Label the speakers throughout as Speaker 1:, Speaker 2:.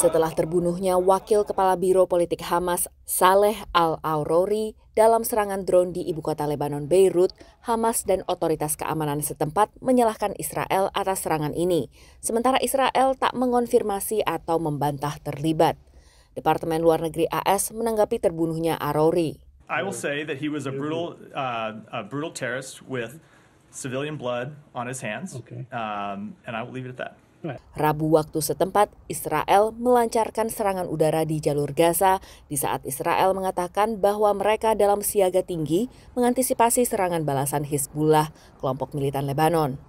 Speaker 1: setelah terbunuhnya Wakil Kepala Biro Politik Hamas Saleh Al-Aurori dalam serangan drone di ibu kota Lebanon Beirut, Hamas dan otoritas keamanan setempat menyalahkan Israel atas serangan ini, sementara Israel tak mengonfirmasi atau membantah terlibat. Departemen Luar Negeri AS menanggapi terbunuhnya Aurori.
Speaker 2: I will say that he was a brutal, uh, a brutal terrorist with civilian blood on his hands, um, and I will leave it at that.
Speaker 1: Rabu waktu setempat, Israel melancarkan serangan udara di jalur Gaza di saat Israel mengatakan bahwa mereka dalam siaga tinggi mengantisipasi serangan balasan Hizbullah, kelompok militan Lebanon.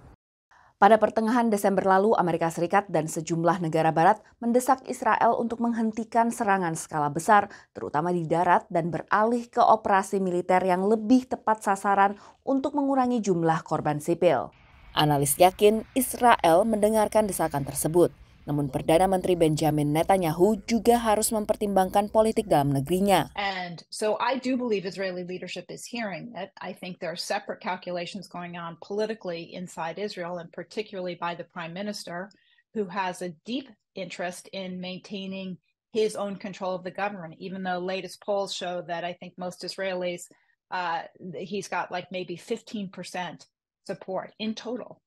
Speaker 1: Pada pertengahan Desember lalu, Amerika Serikat dan sejumlah negara barat mendesak Israel untuk menghentikan serangan skala besar, terutama di darat, dan beralih ke operasi militer yang lebih tepat sasaran untuk mengurangi jumlah korban sipil. Analis yakin Israel mendengarkan desakan tersebut. Namun Perdana Menteri Benjamin Netanyahu juga harus mempertimbangkan politik dalam negerinya.
Speaker 3: And so I do believe Israeli leadership is hearing it. I think there are separate calculations going on politically inside Israel and particularly by the prime minister who has a deep interest in maintaining his own control of the government even though latest polls show that I think most Israelis uh, he's got like maybe 15% percent. support in total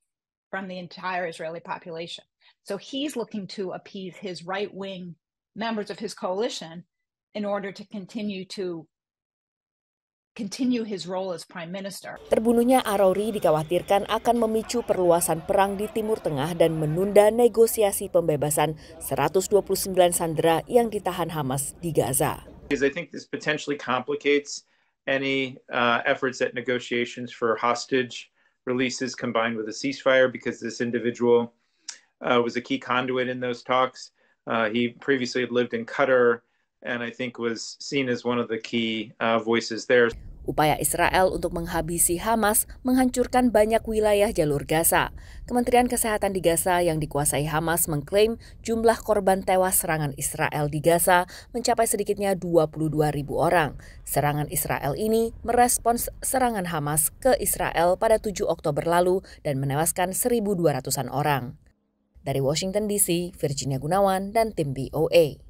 Speaker 3: from the entire Israeli population. So he's looking to appease his right wing members of his coalition in order to continue to continue his role as prime minister.
Speaker 1: Terbunuhnya Arauri dikhawatirkan akan memicu perluasan perang di Timur Tengah dan menunda negosiasi pembebasan 129 sandera yang ditahan Hamas di Gaza.
Speaker 2: Because I think this potentially complicates any uh, efforts at negotiations for hostage releases combined with a ceasefire because this individual uh, was a key conduit in those talks. Uh, he previously had lived in Qatar and I think was seen as one of the key uh, voices there.
Speaker 1: Upaya Israel untuk menghabisi Hamas menghancurkan banyak wilayah jalur Gaza. Kementerian Kesehatan di Gaza yang dikuasai Hamas mengklaim jumlah korban tewas serangan Israel di Gaza mencapai sedikitnya 22 ribu orang. Serangan Israel ini merespons serangan Hamas ke Israel pada 7 Oktober lalu dan menewaskan 1.200-an orang. Dari Washington DC, Virginia Gunawan dan tim BOA.